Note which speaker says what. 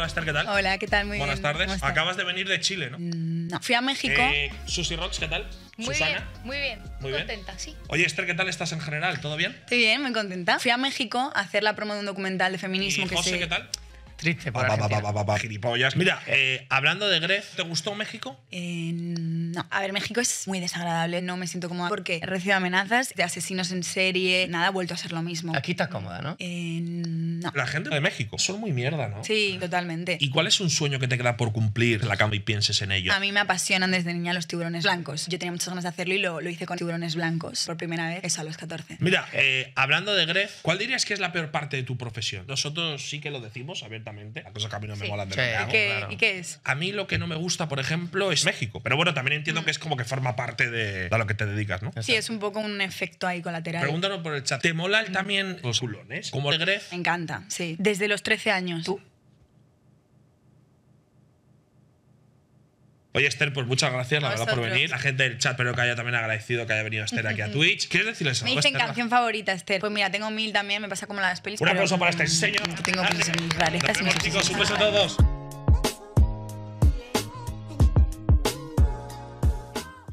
Speaker 1: hola Esther, ¿qué tal? Hola, ¿qué tal? Muy Buenas bien. tardes. Acabas de venir de Chile, ¿no? No, fui a México. Eh, Susi Rocks, ¿qué tal? Muy Susana. bien,
Speaker 2: muy bien. Muy contenta, sí.
Speaker 1: Oye, Esther, ¿qué tal estás en general? ¿Todo bien?
Speaker 2: Estoy bien, muy contenta. Fui a México a hacer la promo de un documental de feminismo. ¿Y que José, qué
Speaker 1: tal? Triste, por va, Gilipollas. Mira, eh, hablando de Gref, ¿te gustó México?
Speaker 2: Eh, no. A ver, México es muy desagradable, no me siento cómoda porque recibo amenazas de asesinos en serie, nada, ha vuelto a ser lo mismo. Aquí estás cómoda, ¿no? Eh,
Speaker 1: la gente de México son muy mierda, ¿no?
Speaker 2: Sí, totalmente. ¿Y cuál
Speaker 1: es un sueño que te queda por cumplir la cama y pienses en ello? A
Speaker 2: mí me apasionan desde niña los tiburones blancos. Yo tenía muchas ganas de hacerlo y lo, hice con tiburones blancos por primera vez, eso a los 14.
Speaker 1: Mira, eh, hablando de Gref, ¿cuál dirías que es la peor parte de tu profesión? Nosotros sí que lo decimos abiertamente, la cosa que a mí no me mola de sí. ¿Y, qué, qué es? A mí lo que no me gusta, por ejemplo, es México. Pero bueno, también entiendo mm. que es como que forma parte de, lo que te dedicas, ¿no? Sí,
Speaker 2: es un poco un efecto ahí colateral. Pregúntanos
Speaker 1: por el chat. ¿Te mola mm. también los culones? Como el Gref.
Speaker 2: Me encanta. Desde los 13 años.
Speaker 1: Oye, Esther, pues muchas gracias, la verdad, por venir. La gente del chat, pero que haya también agradecido que haya venido Esther aquí a Twitch. ¿Quieres decirles eso? Me dicen canción
Speaker 2: favorita, Esther. Pues mira, tengo mil también, me pasa como las películas. Una cosa para este señor. Tengo mil rarezas. Chicos, un beso a todos.